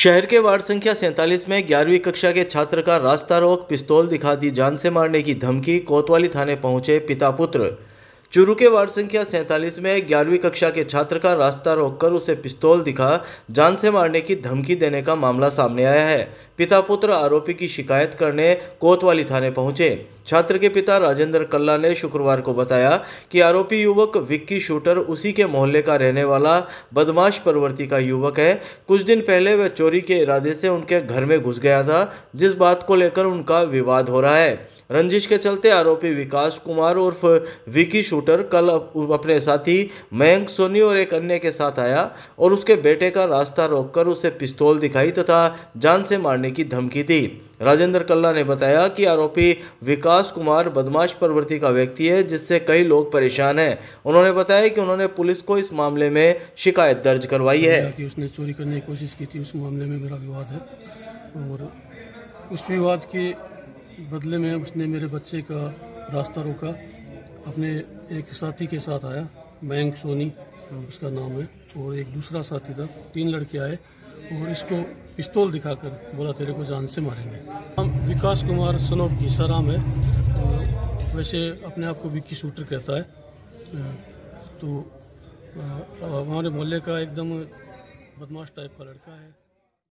शहर के वार्ड संख्या सैंतालीस में ग्यारहवीं कक्षा के छात्र का रास्ता रोक पिस्तौल दिखा दी जान से मारने की धमकी कोतवाली थाने पहुंचे पिता पुत्र चुरू के वार्ड संख्या सैंतालीस में ग्यारहवीं कक्षा के छात्र का रास्ता रोककर उसे पिस्तौल दिखा जान से मारने की धमकी देने का मामला सामने आया है पिता पुत्र आरोपी की शिकायत करने कोतवाली थाने पहुंचे छात्र के पिता राजेंद्र कल्ला ने शुक्रवार को बताया कि आरोपी युवक विक्की शूटर उसी के मोहल्ले का रहने वाला बदमाश प्रवृत्ति का युवक है कुछ दिन पहले वह चोरी के इरादे से उनके घर में घुस गया था जिस बात को लेकर उनका विवाद हो रहा है रंजिश के चलते आरोपी विकास कुमार उर्फ विकी शूटर कल अपने साथी मयंक सोनी और एक अन्य के साथ आया और उसके बेटे का रास्ता रोककर उसे पिस्तौल दिखाई तथा जान से मारने की धमकी दी राजेंद्र कल्ला ने बताया कि आरोपी विकास कुमार बदमाश प्रवृत्ति का व्यक्ति है जिससे कई लोग परेशान हैं उन्होंने बताया कि उन्होंने पुलिस को इस मामले में शिकायत दर्ज करवाई है कि उसने चोरी करने की कोशिश की थी उस मामले में मेरा विवाद है और उस विवाद के बदले में उसने मेरे बच्चे का रास्ता रोका अपने एक साथी के साथ आया मयंक सोनी उसका नाम है और एक दूसरा साथी था तीन लड़के आए और इसको पिस्तौल दिखाकर बोला तेरे को जान से मारेंगे हम विकास कुमार सन ऑफ घीसाराम है वैसे अपने आप को विक्की शूटर कहता है तो हमारे मोहल्ले का एकदम बदमाश टाइप का लड़का है